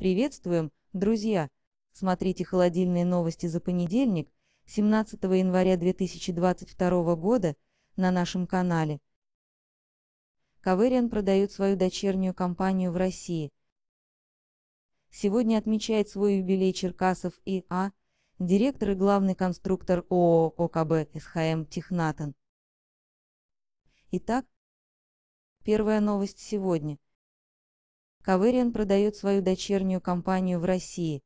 Приветствуем, друзья! Смотрите холодильные новости за понедельник, 17 января 2022 года, на нашем канале. Каверин продает свою дочернюю компанию в России. Сегодня отмечает свой юбилей Черкасов И.А., директор и главный конструктор ООО ОКБ СХМ Технатон. Итак, первая новость сегодня – Кавериан продает свою дочернюю компанию в России.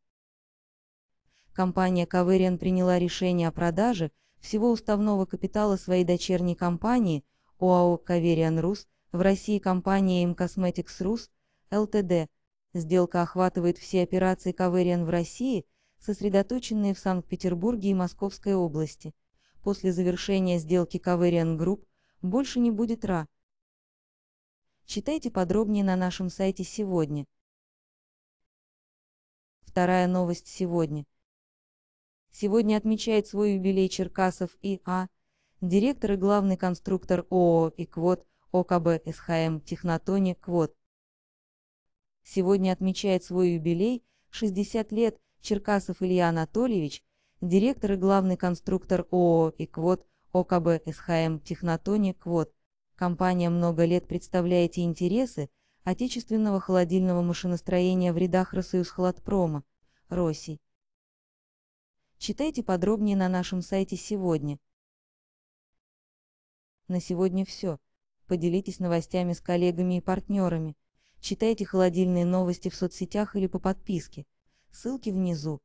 Компания Кавериан приняла решение о продаже всего уставного капитала своей дочерней компании ОАО Кавериан Рус в России компания Им Cosmetics Рус ЛТД. Сделка охватывает все операции Кавериан в России, сосредоточенные в Санкт-Петербурге и Московской области. После завершения сделки Кавериан Групп больше не будет РА. Читайте подробнее на нашем сайте сегодня. Вторая новость сегодня. Сегодня отмечает свой юбилей Черкасов И.А., директор и главный конструктор ООО и КВОД ОКБ СХМ Технотони КВОД. Сегодня отмечает свой юбилей 60 лет Черкасов Илья Анатольевич, директор и главный конструктор ООО и КВОД ОКБ СХМ Технотони КВОД. Компания много лет представляет интересы отечественного холодильного машиностроения в рядах Россоюзхладпрома, России. Читайте подробнее на нашем сайте сегодня. На сегодня все. Поделитесь новостями с коллегами и партнерами. Читайте холодильные новости в соцсетях или по подписке. Ссылки внизу.